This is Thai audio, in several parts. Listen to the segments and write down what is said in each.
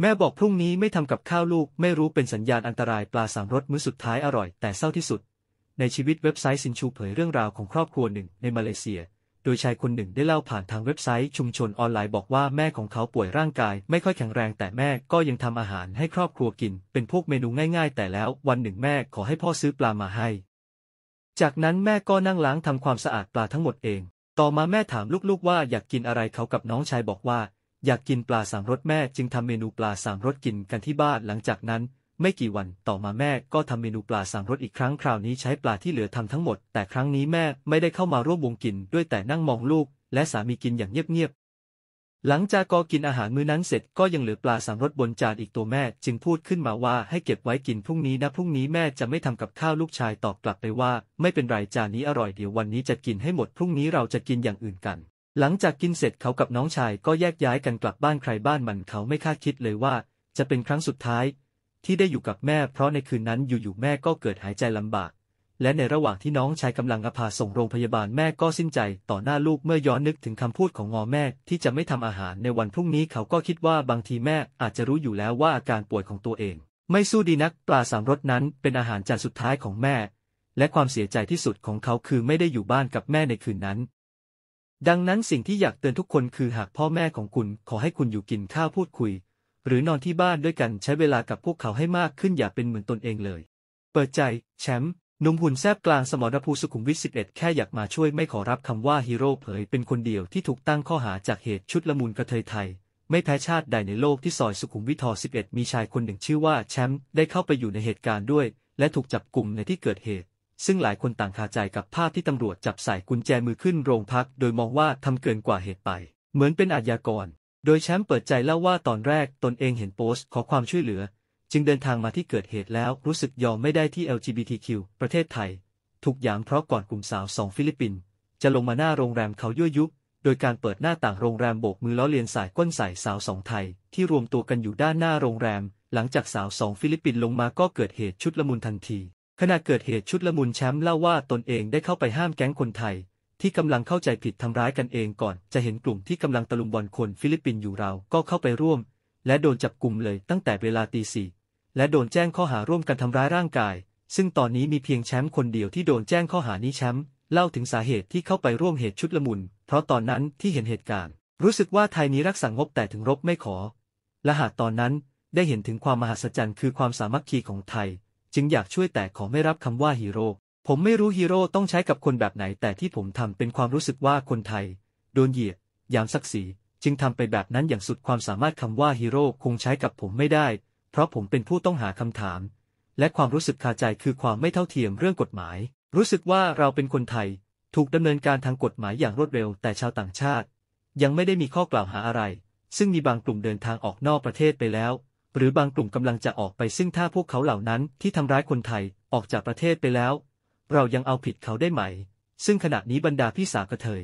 แม่บอกพรุ่งนี้ไม่ทำกับข้าวลูก ไม่รู้เป็นสัญญาณอันตรายปลาสามรสมื้อสุดท้ายอร่อยแต่เศร้าที่สุด ในชีวิตเว็บไซต์ซินชูเผยเรื่องราวของครอบครัวหนึ่งในมาเลเซีย โดยชายคนหนึ่งได้เล่าผ่านทางเว็บไซต์ชุมชนออนไลน์บอกว่าแม่ของเขาป่วยร่างกาย ไม่ค่อยแข็งแรงแต่แม่ก็ยังทำอาหารให้ครอบครัวกิน เป็นพวกเมนูง่าย ๆ แต่แล้ววันหนึ่งแม่ขอให้พ่อซื้อปลามาให้ จากนั้นแม่ก็นั่งล้างทำความสะอาดปลาทั้งหมดเอง ต่อมาแม่ถามลูกๆ ว่าอยากกินอะไรเขากับน้องชายบอกว่าอยากกินปลาสามรสแม่ จึงทำเมนูปลาสามรสกินกันที่บ้านหลังจากนั้น ไม่กี่วันต่อมาแม่ก็ทำเมนูปลาสามรสอีกครั้งคราวนี้ใช้ปลาที่เหลือทำทั้งหมดแต่ครั้งนี้แม่ไม่ได้เข้ามาร่วมวงกินด้วยแต่นั่งมองลูก และสามีกินอย่างเงียบๆ หลังจากก็กินอาหารมื้อนั้นเสร็จ ก็ยังเหลือปลาสามรสบนจานอีกตัวแม่ จึงพูดขึ้นมาว่าให้เก็บไว้กินพรุ่งนี้นะพรุ่งนี้แม่จะไม่ทำกับข้าวลูกชายตอบกลับไปว่า ไม่เป็นไรจานนี้อร่อยเดี๋ยววันนี้จะกินให้หมดพรุ่งนี้เราจะกินอย่างอื่นกันหลังจากกินเสร็จเขากับน้องชายก็แยกย้ายกันกลับบ้านใครบ้านมันเขาไม่คาดคิดเลยว่า จะเป็นครั้งสุดท้ายที่ได้อยู่กับแม่ เพราะในคืนนั้นอยู่ๆแม่ก็เกิดหายใจลำบาก และในระหว่างที่น้องชายกำลังอพาส่งโรงพยาบาลแม่ก็สิ้นใจต่อหน้าลูกเมื่อย้อนนึกถึงคำพูดของงอแม่ที่จะไม่ทำอาหารในวันพรุ่งนี้เขาก็คิดว่าบางทีแม่อาจจะรู้อยู่แล้วว่าอาการป่วยของตัวเอง ไม่สู้ดีนักปลาสามรสนั้น เป็นอาหารจานสุดท้ายของแม่ และความเสียใจที่สุดของเขาคือไม่ได้อยู่บ้านกับแม่ในคืนนั้นดังนั้นสิ่งที่อยากเตือนทุกคนคือหากพ่อแม่ของคุณขอให้คุณอยู่กินข้าวพูดคุย หรือนอนที่บ้านด้วยกันใช้เวลากับพวกเขาให้มากขึ้นอย่าเป็นเหมือนตนเองเลย เปิดใจ แชมป์นุ่มหุ่นแซบกลางสมรภูสุขุมวิท็ดแค่อยากมาช่วยไม่ขอรับคำว่าฮีโร่เผยเป็นคนเดียวที่ถูกตั้งข้อหาจากเหตุชุดละมุนกระเทยไทยไม่แพ้ชาติใดในโลกที่ซอยสุขุมวิททอ็ดมีชายคนหนึ่งชื่อว่าแชมป์ได้เข้าไปอยู่ในเหตุการณ์ด้วย และถูกจับกลุ่มในที่เกิดเหตุซึ่งหลายคนต่างคาใจกับภาพที่ตำรวจจับใส่กุญแจมือขึ้นโรงพัก โดยมองว่าทำเกินกว่าเหตุไป เหมือนเป็นอาญากร โดยแชมป์เปิดใจเล่าว่าตอนแรกตนเองเห็นโพสต์ขอความช่วยเหลือ จึงเดินทางมาที่เกิดเหตุแล้วรู้สึกยอมไม่ได้ที่ LGBTQ ประเทศไทยถูกยามเพราะก่อนกลุ่มสาวสองฟิลิปปินส์จะลงมาหน้าโรงแรมเขายั่วยุโดยการเปิดหน้าต่างโรงแรมโบกมือล้อเลียนสายก้นใส่สาวสองไทย ที่รวมตัวกันอยู่ด้านหน้าโรงแรม หลังจากสาวสองฟิลิปปินส์ลงมาก็เกิดเหตุชุดละมุนทันทีขณะเกิดเหตุชุดละมุนแชมป์เล่าว่าตนเองได้เข้าไปห้ามแก๊งคนไทยที่กำลังเข้าใจผิดทำร้ายกันเองก่อนจะเห็นกลุ่มที่กำลังตะลุมบอลคนฟิลิปปินส์อยู่เรา ก็เข้าไปร่วม และโดนจับกลุ่มเลยตั้งแต่เวลาตีสี่และโดนแจ้งข้อหาร่วมกันทำร้ายร่างกาย ซึ่งตอนนี้มีเพียงแชมป์คนเดียวที่โดนแจ้งข้อหานี้แชมป์เล่าถึงสาเหตุที่เข้าไปร่วมเหตุชุดละมุนเพราะตอนนั้นที่เห็นเหตุการณ์ รู้สึกว่าไทยนี้รักสังงบแต่ถึงรบไม่ขอ และหากตอนนั้นได้เห็นถึงความมหัศจรรย์คือความสามัคคีของไทยจึงอยากช่วยแต่ขอไม่รับคำว่าฮีโร่ ผมไม่รู้ฮีโร่ต้องใช้กับคนแบบไหนแต่ที่ผมทำเป็นความรู้สึกว่าคนไทย โดนเหยียดยามศักดิ์ศรีจึงทำไปแบบนั้นอย่างสุดความสามารถคำว่าฮีโร่คงใช้กับผมไม่ได้ เพราะผมเป็นผู้ต้องหาคำถาม และความรู้สึกคาใจคือความไม่เท่าเทียมเรื่องกฎหมาย รู้สึกว่าเราเป็นคนไทย ถูกดำเนินการทางกฎหมายอย่างรวดเร็วแต่ชาวต่างชาติ ยังไม่ได้มีข้อกล่าวหาอะไร ซึ่งมีบางกลุ่มเดินทางออกนอกประเทศไปแล้วหรือบางกลุ่มกำลังจะออกไปซึ่งถ้าพวกเขาเหล่านั้นที่ทำร้ายคนไทยออกจากประเทศไปแล้ว เรายังเอาผิดเขาได้ไหม ซึ่งขณะนี้บรรดาพี่สาวกระเทย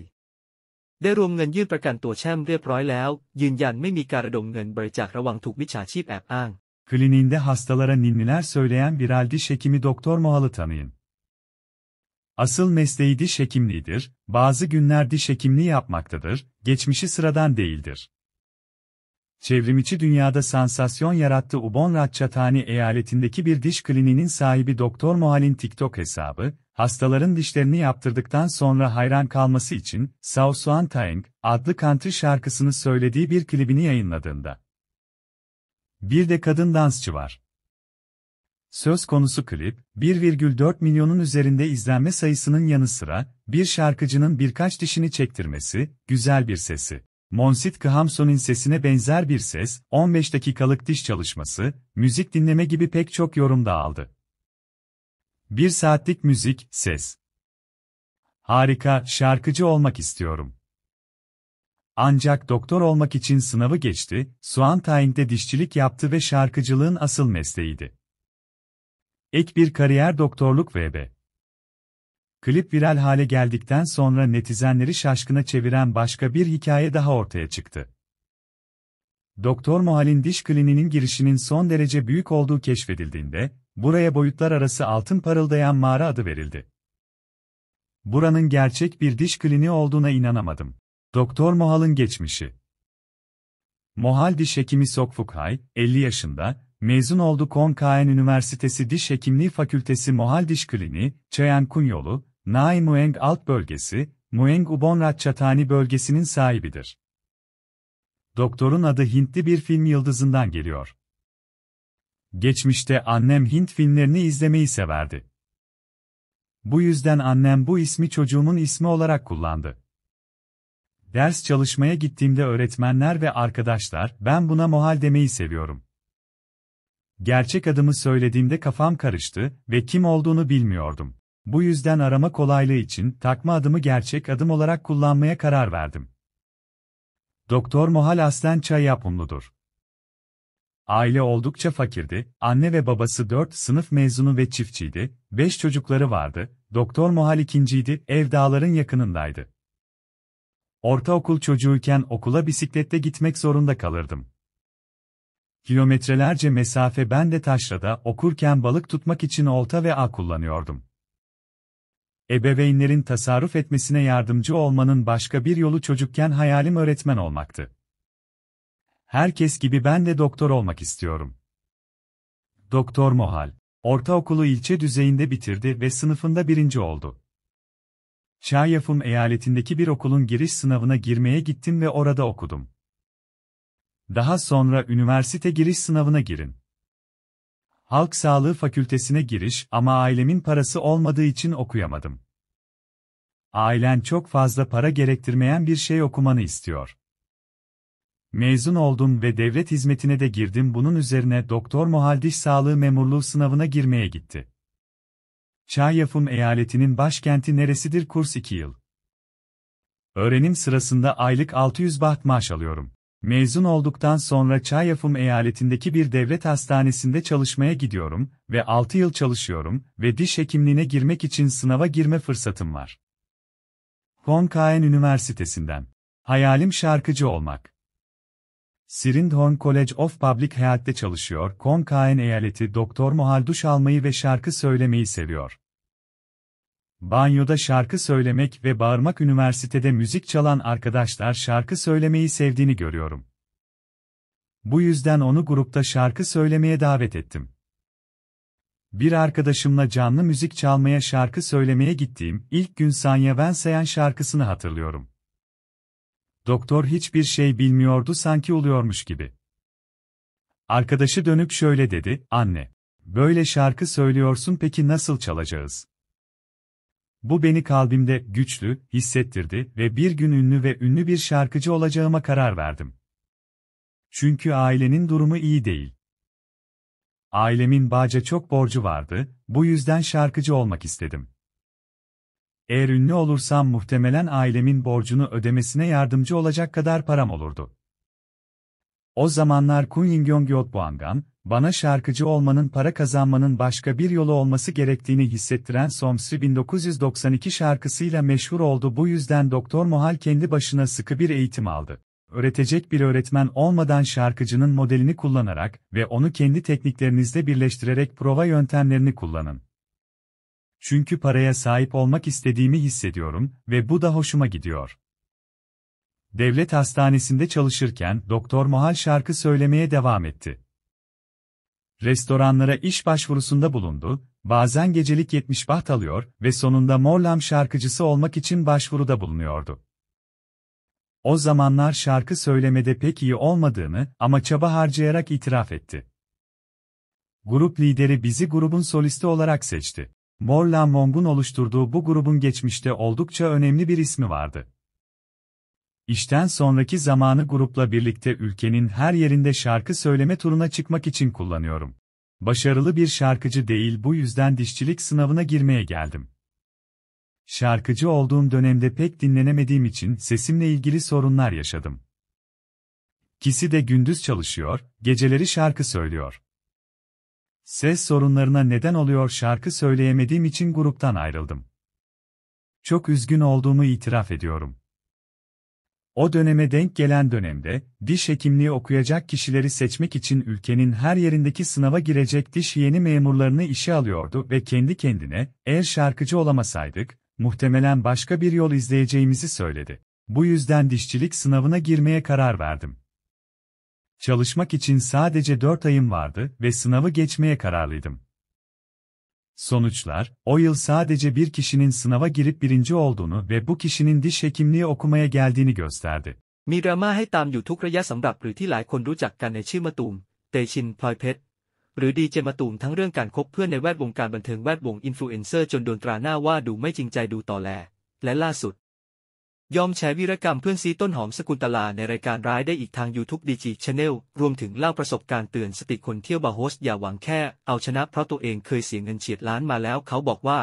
ได้รวมเงินยื่นประกันตัวแช่มเรียบร้อยแล้ว ยืนยันไม่มีการระดมเงินบริจาคระวังถูกวิชาชีพแอบอ้าง Kliniğinde hastalara ninniler söyleyen bir hal diş hekimi Doktor Muhal'ı tanıyın. Asıl mesleği diş hekimliğidir, bazı günler diş hekimliği yapmaktadır, geçmişi sıradan değildir. Çevrimiçi dünyada sansasyon yarattı Ubon Ratchathani eyaletindeki bir diş kliniğinin sahibi Doktor Muhalin TikTok hesabı, hastaların dişlerini yaptırdıktan sonra hayran kalması için Sao Suan Taeng adlı kantı şarkısını söylediği bir klibini yayınladığında. Bir de kadın dansçı var. Söz konusu klip, 1,4 milyonun üzerinde izlenme sayısının yanı sıra, bir şarkıcının birkaç dişini çektirmesi, güzel bir sesi Monsit Khamson'un sesine benzer bir ses, 15 dakikalık diş çalışması, müzik dinleme gibi pek çok yorum da aldı. Bir saatlik müzik, ses. Harika, şarkıcı olmak istiyorum. Ancak doktor olmak için sınavı geçti, suan Suantaing'de dişçilik yaptı ve şarkıcılığın asıl mesleğiydi. Ek bir kariyer doktorluk ve vb. Klip viral hale geldikten sonra netizenleri şaşkına çeviren başka bir hikaye daha ortaya çıktı. Doktor Muhal'in diş kliniğinin girişinin son derece büyük olduğu keşfedildiğinde, buraya boyutlar arası altın parıldayan mağara adı verildi. Buranın gerçek bir diş kliniği olduğuna inanamadım. Doktor Muhal'ın geçmişi. Mohal diş hekimi Sokfukhay, 50 yaşında, mezun oldu Konkaen Üniversitesi Diş Hekimliği Fakültesi Mohal Diş Kliniği, Çayan Kunyolu, Nai Mueng Alt Bölgesi, Mueng Ubon Ratchathani bölgesinin sahibidir. Doktorun adı Hintli bir film yıldızından geliyor. Geçmişte annem Hint filmlerini izlemeyi severdi. Bu yüzden annem bu ismi çocuğumun ismi olarak kullandı. Ders çalışmaya gittiğimde öğretmenler ve arkadaşlar, ben buna mohal demeyi seviyorum. Gerçek adımı söylediğimde kafam karıştı ve kim olduğunu bilmiyordum. Bu yüzden arama kolaylığı için takma adımı gerçek adım olarak kullanmaya karar verdim. Doktor Mohal Aslen yapımlıdır. Aile oldukça fakirdi, anne ve babası 4 sınıf mezunu ve çiftçiydi, 5 çocukları vardı, Doktor Mohal ikinciydi, ev dağların yakınındaydı. Ortaokul çocuğuyken okula bisiklette gitmek zorunda kalırdım. Kilometrelerce mesafe ben de taşrada okurken balık tutmak için olta ve ağ kullanıyordum ebeveynlerin tasarruf etmesine yardımcı olmanın başka bir yolu çocukken hayalim öğretmen olmaktı. Herkes gibi ben de doktor olmak istiyorum. Doktor Mohal, ortaokulu ilçe düzeyinde bitirdi ve sınıfında birinci oldu. Çayyafım eyaletindeki bir okulun giriş sınavına girmeye gittim ve orada okudum. Daha sonra üniversite giriş sınavına girin. Halk Sağlığı Fakültesine giriş ama ailemin parası olmadığı için okuyamadım. Ailen çok fazla para gerektirmeyen bir şey okumanı istiyor. Mezun oldum ve devlet hizmetine de girdim bunun üzerine doktor muhaldis sağlığı memurluğu sınavına girmeye gitti. Çayyafım eyaletinin başkenti neresidir kurs 2 yıl. Öğrenim sırasında aylık 600 baht maaş alıyorum. Mezun olduktan sonra Çayafum eyaletindeki bir devlet hastanesinde çalışmaya gidiyorum ve 6 yıl çalışıyorum ve diş hekimliğine girmek için sınava girme fırsatım var. Honkaen Üniversitesi'nden. Hayalim şarkıcı olmak. Sirindhorn College of Public Health'te çalışıyor. Konkaen eyaleti Doktor Muhal duş almayı ve şarkı söylemeyi seviyor. Banyoda şarkı söylemek ve bağırmak üniversitede müzik çalan arkadaşlar şarkı söylemeyi sevdiğini görüyorum. Bu yüzden onu grupta şarkı söylemeye davet ettim. Bir arkadaşımla canlı müzik çalmaya şarkı söylemeye gittiğim ilk gün Sanya Vensayan şarkısını hatırlıyorum. Doktor hiçbir şey bilmiyordu sanki oluyormuş gibi. Arkadaşı dönüp şöyle dedi, anne. Böyle şarkı söylüyorsun peki nasıl çalacağız? Bu beni kalbimde güçlü hissettirdi ve bir gün ünlü ve ünlü bir şarkıcı olacağıma karar verdim. Çünkü ailenin durumu iyi değil. Ailemin Bağca çok borcu vardı, bu yüzden şarkıcı olmak istedim. Eğer ünlü olursam muhtemelen ailemin borcunu ödemesine yardımcı olacak kadar param olurdu. O zamanlar Kun Yingyong Yotboangam, bana şarkıcı olmanın para kazanmanın başka bir yolu olması gerektiğini hissettiren Somsi 1992 şarkısıyla meşhur oldu bu yüzden Doktor Muhal kendi başına sıkı bir eğitim aldı. Öğretecek bir öğretmen olmadan şarkıcının modelini kullanarak ve onu kendi tekniklerinizle birleştirerek prova yöntemlerini kullanın. Çünkü paraya sahip olmak istediğimi hissediyorum ve bu da hoşuma gidiyor. Devlet hastanesinde çalışırken Doktor Muhal şarkı söylemeye devam etti. Restoranlara iş başvurusunda bulundu, bazen gecelik 70 baht alıyor ve sonunda Morlam şarkıcısı olmak için başvuruda bulunuyordu. O zamanlar şarkı söylemede pek iyi olmadığını ama çaba harcayarak itiraf etti. Grup lideri bizi grubun solisti olarak seçti. Morlam Mong'un oluşturduğu bu grubun geçmişte oldukça önemli bir ismi vardı. İşten sonraki zamanı grupla birlikte ülkenin her yerinde şarkı söyleme turuna çıkmak için kullanıyorum. Başarılı bir şarkıcı değil bu yüzden dişçilik sınavına girmeye geldim. Şarkıcı olduğum dönemde pek dinlenemediğim için sesimle ilgili sorunlar yaşadım. Kisi de gündüz çalışıyor, geceleri şarkı söylüyor. Ses sorunlarına neden oluyor şarkı söyleyemediğim için gruptan ayrıldım. Çok üzgün olduğumu itiraf ediyorum. O döneme denk gelen dönemde, diş hekimliği okuyacak kişileri seçmek için ülkenin her yerindeki sınava girecek diş yeni memurlarını işe alıyordu ve kendi kendine, eğer şarkıcı olamasaydık, muhtemelen başka bir yol izleyeceğimizi söyledi. Bu yüzden dişçilik sınavına girmeye karar verdim. Çalışmak için sadece 4 ayım vardı ve sınavı geçmeye kararlıydım. Sonuçlar, o yıl sadece bir kişinin sınava girip birinci olduğunu ve bu kişinin diş hekimliği okumaya geldiğini gösterdi. มีดราม่าให้ตามอยู่ทุกระยะสำหรับหรือที่หลายคนรู้จักกันในชื่อมาตูมเตชินพลอยเพชรหรือดีเจมาตูมทั้งเรื่องการคบเพื่อนในแวดวงการบันเทิงแวดวงอินฟลูเอนเซอร์จนโดนตราหน้าว่าดูไม่จริงใจดูต่อแลและล่าสุดยอมแชร์วีรกรรมเพื่อนซีต้นหอมสกุลตลาในรายการร้ายได้อีกทาง YouTube DG Channel รวมถึงเล่าประสบการณ์เตือนสติคนเที่ยวบาโฮสอย่าหวังแค่เอาชนะเพราะตัวเองเคยเสียเงินเฉียดล้านมาแล้วเขาบอกว่า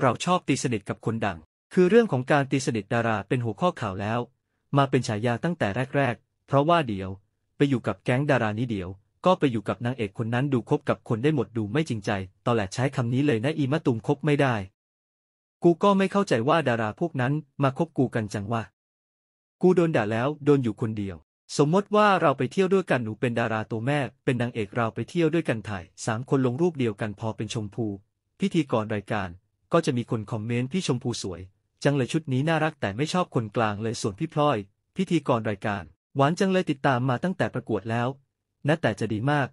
เราชอบตีสนิทกับคนดัง คือเรื่องของการตีสนิทดาราเป็นหัวข้อข่าวแล้ว มาเป็นฉายาตั้งแต่แรก ๆ เพราะว่าเดียวไปอยู่กับแก๊งดารานี้เดียว ก็ไปอยู่กับนางเอกคนนั้นดูคบกับคนได้หมดดูไม่จริงใจตอแหละใช้คำนี้เลยนะอีมะตุมคบไม่ได้กูก็ไม่เข้าใจว่าดาราพวกนั้น มาคบกูกันจังว่ากูโดนด่าแล้วโดนอยู่คนเดียว สมมติว่าเราไปเที่ยวด้วยกันหนูเป็นดาราตัวแม่เป็นนางเอกเราไปเที่ยวด้วยกันถ่ายสามคนลงรูปเดียวกันพอเป็นชมพูพิธีกรรายการ ก็จะมีคนคอมเมนต์พี่ชมพูสวย จังเลยชุดนี้น่ารักแต่ไม่ชอบคนกลางเลยส่วนพี่พลอย พิธีกรรายการหวานจังเลยติดตามมาตั้งแต่ประกวดแล้วนะแต่จะดีมาก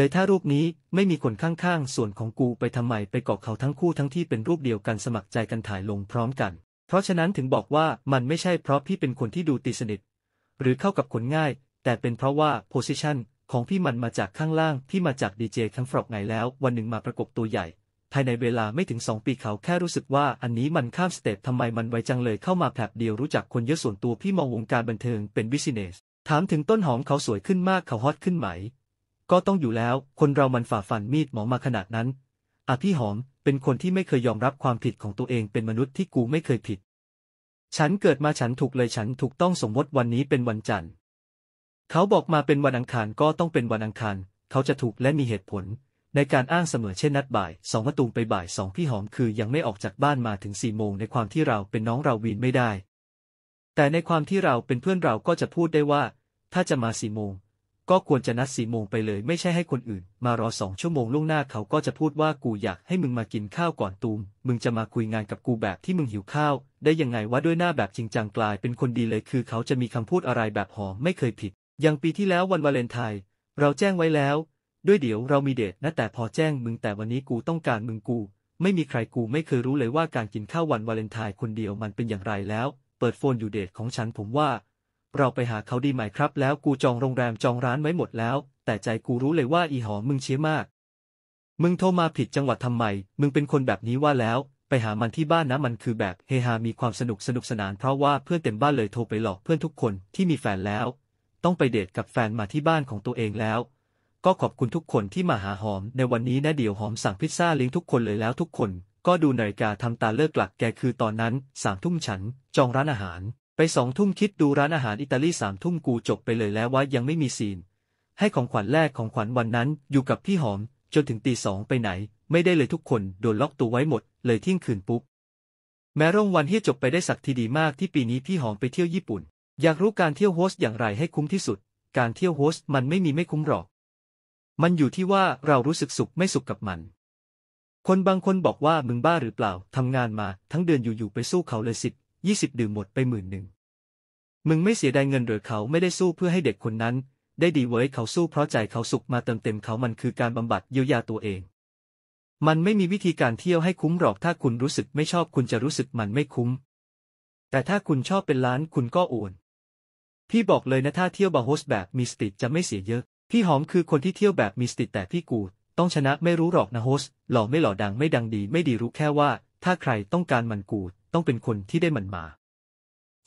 เลยถ้ารูปนี้ไม่มีคนข้างๆส่วนของกูไปทำไมไปเกาะเขาทั้งคู่ทั้งที่เป็นรูปเดียวกันสมัครใจกันถ่ายลงพร้อมกัน เพราะฉะนั้นถึงบอกว่ามันไม่ใช่เพราะพี่เป็นคนที่ดูตีสนิทหรือเข้ากับคนง่าย แต่เป็นเพราะว่าโพสิชันของพี่มันมาจากข้างล่างพี่มาจากดีเจทั้งฟรอกไงแล้ว วันหนึ่งมาประกบตัวใหญ่ภายในเวลาไม่ถึงสองปีเขาแค่รู้สึกว่า อันนี้มันข้ามสเตปทำไมมันไวจังเลย เข้ามาแผบเดียวรู้จักคนเยอะส่วนตัวพี่มองวงการบันเทิงเป็นบิสเนสถามถึงต้นหอมเขาสวยขึ้นมากเขาฮอตขึ้นไหมก็ต้องอยู่แล้ว คนเรามันฝ่าฟันมีดหมอมาขนาดนั้นอาพี่หอม เป็นคนที่ไม่เคยยอมรับความผิดของตัวเอง เป็นมนุษย์ที่กูไม่เคยผิด ฉันเกิดมาฉันถูกเลยฉันถูกต้องสมมติวันนี้เป็นวันจันทร์ เขาบอกมาเป็นวันอังคารก็ต้องเป็นวันอังคาร เขาจะถูกและมีเหตุผล ในการอ้างเสมอเช่นนัดบ่ายสองมะตูมไปบ่ายสองพี่หอมคือยังไม่ออกจากบ้านมาถึงสี่โมงในความที่เราเป็นน้องเราวีนไม่ได้ แต่ในความที่เราเป็นเพื่อนเราก็จะพูดได้ว่า ถ้าจะมาสี่โมงก็ควรจะนัดสี่โมงไปเลย ไม่ใช่ให้คนอื่น มารอสองชั่วโมงล่วงหน้าเขาก็จะพูดว่ากูอยากให้มึงมากินข้าวก่อนตูม มึงจะมาคุยงานกับกูแบบที่มึงหิวข้าว ได้ยังไงว่าด้วยหน้าแบบจริงจังกลายเป็นคนดีเลยคือเขาจะมีคำพูดอะไรแบบหอมไม่เคยผิด อย่างปีที่แล้ววันวาเลนไทน์เราแจ้งไว้แล้ว ด้วยเดี๋ยวเรามีเดทนะแต่พอแจ้งมึงแต่วันนี้กูต้องการมึงกู ไม่มีใครกูไม่เคยรู้เลยว่าการกินข้าววันวาเลนไทน์คนเดียวมันเป็นอย่างไรแล้ว เปิดโฟนอยู่เดทของฉันผมว่าเราไปหาเขาดีไหมครับ แล้วกูจองโรงแรมจองร้านไว้หมดแล้ว แต่ใจกูรู้เลยว่าอีหอมึงเชี่ยมาก มึงโทรมาผิดจังหวัดทำไมมึงเป็นคนแบบนี้ว่าแล้ว ไปหามันที่บ้านนะมันคือแบบเฮฮา มีความสนุกสนุกสนานเพราะว่าเพื่อนเต็มบ้านเลยโทรไปหลอกเพื่อนทุกคนที่มีแฟนแล้ว ต้องไปเดทกับแฟนมาที่บ้านของตัวเองแล้ว ก็ขอบคุณทุกคนที่มาหาหอมในวันนี้นะเดี๋ยวหอมสั่งพิซซ่าเลี้ยงทุกคนเลยแล้วทุกคน ก็ดูนาฬิกาทำตาเลิกหลักแกคือตอนนั้นสามทุ่มฉันจองร้านอาหารไปสองทุ่มคิดดูร้านอาหารอิตาลีสามทุ่มกูจบไปเลยแล้วว่ายังไม่มีซีน ให้ของขวัญแรกของขวัญวันนั้นอยู่กับพี่หอม จนถึงตีสองไปไหน ไม่ได้เลยทุกคนโดนล็อกตัวไว้หมดเลยทิ้งคืนปุ๊บแม้ร่องวันที่จบไปได้สักทีดีมากที่ปีนี้พี่หอมไปเที่ยวญี่ปุ่น อยากรู้การเที่ยวโฮสต์อย่างไรให้คุ้มที่สุด การเที่ยวโฮสต์มันไม่มีไม่คุ้มหรอก มันอยู่ที่ว่าเรารู้สึกสุขไม่สุขกับมัน คนบางคนบอกว่ามึงบ้าหรือเปล่าทำงานมาทั้งเดือนอยู่ๆไปสู้เขาเลยสิยี่สิบดื่มหมดไปหมื่นหนึ่ง มึงไม่เสียดายเงินหรือเขาไม่ได้สู้เพื่อให้เด็กคนนั้น ได้ดีเว้ยเขาสู้เพราะใจเขาสุขมาเติมเต็มเขามันคือการบำบัดเยียวยาตัวเอง มันไม่มีวิธีการเที่ยวให้คุ้มหรอกถ้าคุณรู้สึกไม่ชอบคุณจะรู้สึกมันไม่คุ้ม แต่ถ้าคุณชอบเป็นล้านคุณก็โอนพี่บอกเลยนะถ้าเที่ยวบาโฮสแบบมีสติจะไม่เสียเยอะ พี่หอมคือคนที่เที่ยวแบบมีสติแต่พี่กูต้องชนะไม่รู้หรอกนะโฮสหล่อไม่หล่อดังไม่ดังดี ไม่ดีรู้แค่ว่าถ้าใครต้องการมันกูต้องเป็นคนที่ได้มันมา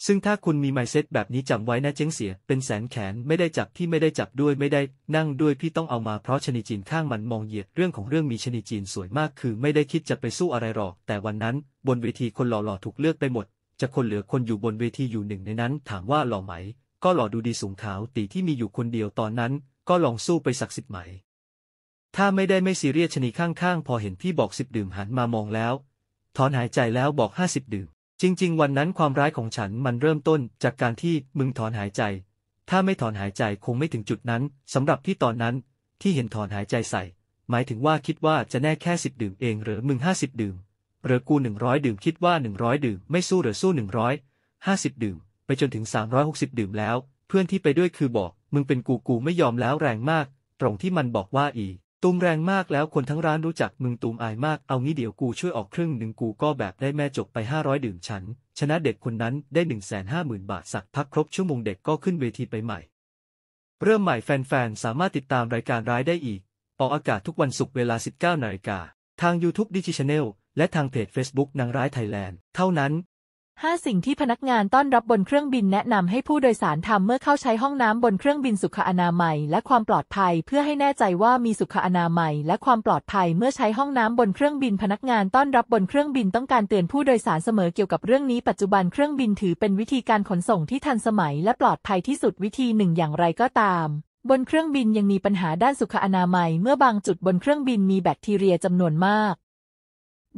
ซึ่งถ้าคุณมีไมเซ็ตแบบนี้จาไว้นะเจ๊งเสีย เป็นแสนแขนไม่ได้จับพี่ไม่ได้จับด้วยไม่ได้นั่งด้วยพี่ต้องเอามาเพราะชนิจีนข้างมันมองเหยียดเรื่องของเรื่องมีชนิจีนสวยมากคือ ไม่ได้คิดจะไปสู้อะไรหรอก แต่วันนั้นบนเวทีคนหล่อๆถูกเลือกไปหมด จะคนเหลือคนอยู่บนเวทีอยู่หนึ่งในนั้น ถามว่าหล่อไหม ก็หล่อดูดีสูงขาวตีที่มีอยู่คนเดียวตอนนั้น ก็ลองสู้ไปสักสิบไหม ถ้าไม่ได้ไม่ซีเรียสชนีข้างๆพอเห็นพี่บอกสิบดื่มหันมามองแล้วถอนหายใจแล้วบอกห้าสิบดื่ม จริงๆ วันนั้นความร้ายของฉันมันเริ่มต้นจากการที่มึงถอนหายใจ ถ้าไม่ถอนหายใจคงไม่ถึงจุดนั้น สำหรับที่ตอนนั้นที่เห็นถอนหายใจใส่ หมายถึงว่าคิดว่าจะแน่แค่สิบดื่มเองหรือมึงห้าสิบดื่มหรือกูหนึ่งร้อยดื่มคิดว่าหนึ่งร้อยดื่มไม่สู้หรือสู้หนึ่งร้อยห้าสิบดื่ม ไปจนถึงสามร้อยหกสิบดื่มแล้ว เพื่อนที่ไปด้วยคือบอก มึงเป็นกูกูไม่ยอมแล้วแรงมาก ตรงที่มันบอกว่าอีตูมแรงมากแล้วคนทั้งร้านรู้จักมึงตูมอายมาก เอางี้เดี๋ยวกูช่วยออกครึ่งหนึ่งกูก็แบบได้แม่จบไป 500 ดื่มฉันชนะเด็กคนนั้นได้ 150,000 บาทสักพักครบชั่วโมงเด็กก็ขึ้นเวทีไปใหม่ เริ่มใหม่แฟนๆ สามารถติดตามรายการร้ายได้อีกออกอากาศทุกวันศุกร์เวลา19นาฬิกา ทาง YouTube d i g i Channel และทางเพจ Facebook นางร้ายไทยแลนด์เท่านั้น5 สิ่งที่พนักงานต้อนรับบนเครื่องบิน แนะนำให้ผู้โดยสารทำเมื่อเข้าใช้ห้องน้ำบนเครื่องบินสุขอนามัย และความปลอดภัยเพื่อให้แน่ใจว่ามีสุขอนามัย และความปลอดภัยเมื่อใช้ห้องน้ำบนเครื่องบิน พนักงานต้อนรับบนเครื่องบินต้องการเตือนผู้โดยสารเสมอเกี่ยวกับเรื่องนี้ปัจจุบันเครื่องบินถือเป็นวิธีการขนส่งที่ทันสมัย และปลอดภัยที่สุดวิธีหนึ่งอย่างไรก็ตาม บนเครื่องบินยังมีปัญหาด้านสุขอนามัย เมื่อบางจุดบนเครื่องบิน มีแบคทีเรียจำนวนมาก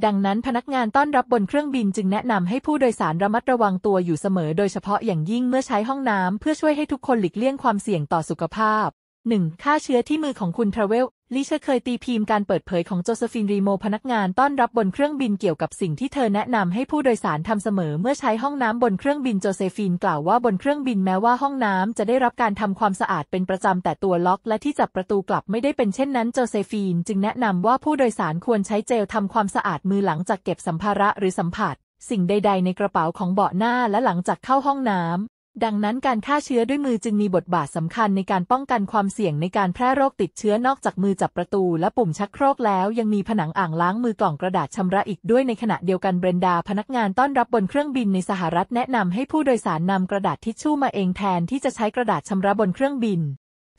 ดังนั้นพนักงานต้อนรับบนเครื่องบินจึงแนะนำให้ผู้โดยสารระมัดระวังตัวอยู่เสมอ โดยเฉพาะอย่างยิ่งเมื่อใช้ห้องน้ำเพื่อช่วยให้ทุกคนหลีกเลี่ยงความเสี่ยงต่อสุขภาพ 1. ฆ่าเชื้อที่มือของคุณทราเวลลิเชเคยตีพิมพ์การเปิดเผยของโจเซฟินรีโม พนักงานต้อนรับบนเครื่องบินเกี่ยวกับสิ่งที่เธอแนะนำให้ผู้โดยสารทำเสมอ เมื่อใช้ห้องน้ำบนเครื่องบินโจเซฟินกล่าวว่าบนเครื่องบินแม้ว่าห้องน้ำจะได้รับการทำความสะอาดเป็นประจำแต่ตัวล็อก และที่จับประตูกลับไม่ได้เป็นเช่นนั้นโจเซฟินจึงแนะนำว่าผู้โดยสารควรใช้เจลทำความสะอาดมือหลังจากเก็บสัมภาระหรือสัมผัส สิ่งใด ๆ ในกระเป๋าของเบาะหน้าและหลังจากเข้าห้องน้ำดังนั้นการฆ่าเชื้อด้วยมือจึงมีบทบาทสำคัญในการป้องกันความเสี่ยงในการแพร่โรคติดเชื้อนอกจากมือจับประตูและปุ่มชักโครกแล้วยังมีผนังอ่างล้างมือกล่องกระดาษชำระอีกด้วยในขณะเดียวกันเบรนดา พนักงานต้อนรับบนเครื่องบินในสหรัฐ แนะนำให้ผู้โดยสารนำกระดาษทิชชู่มาเองแทนที่จะใช้กระดาษชำระบนเครื่องบิน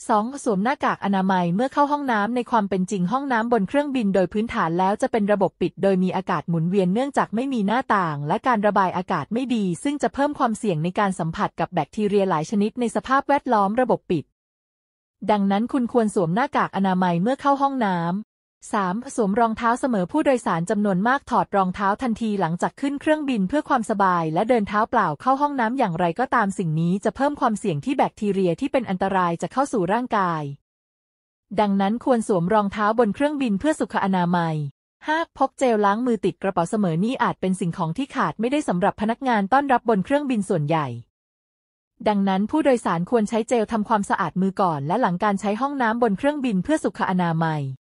2. สวมหน้ากากอนามัยเมื่อเข้าห้องน้ำในความเป็นจริงห้องน้ำบนเครื่องบิน โดยพื้นฐานแล้วจะเป็นระบบปิด โดยมีอากาศหมุนเวียนเนื่องจากไม่มีหน้าต่าง และการระบายอากาศไม่ดี ซึ่งจะเพิ่มความเสี่ยงในการสัมผัสกับแบคทีเรียหลายชนิดในสภาพแวดล้อมระบบปิด ดังนั้นคุณควรสวมหน้ากากอนามัยเมื่อเข้าห้องน้ 3. สวมรองเท้าเสมอผู้โดยสารจำนวนมากถอดรองเท้าทันทีหลังจากขึ้นเครื่องบินเพื่อความสบาย และเดินเท้าเปล่าเข้าห้องน้ำอย่างไรก็ตามสิ่งนี้จะเพิ่มความเสี่ยงที่แบคทีเรียที่เป็นอันตรายจะเข้าสู่ร่างกาย ดังนั้นควรสวมรองเท้าบนเครื่องบินเพื่อสุขอนามัย 5. พกเจลล้างมือติดกระเป๋าเสมอนี่อาจเป็นสิ่งของที่ขาดไม่ได้สำหรับพนักงานต้อนรับบนเครื่องบินส่วนใหญ่ ดังนั้นผู้โดยสารควรใช้เจลทำความสะอาดมือก่อน และหลังการใช้ห้องน้ำบนเครื่องบินเพื่อสุขอนามัย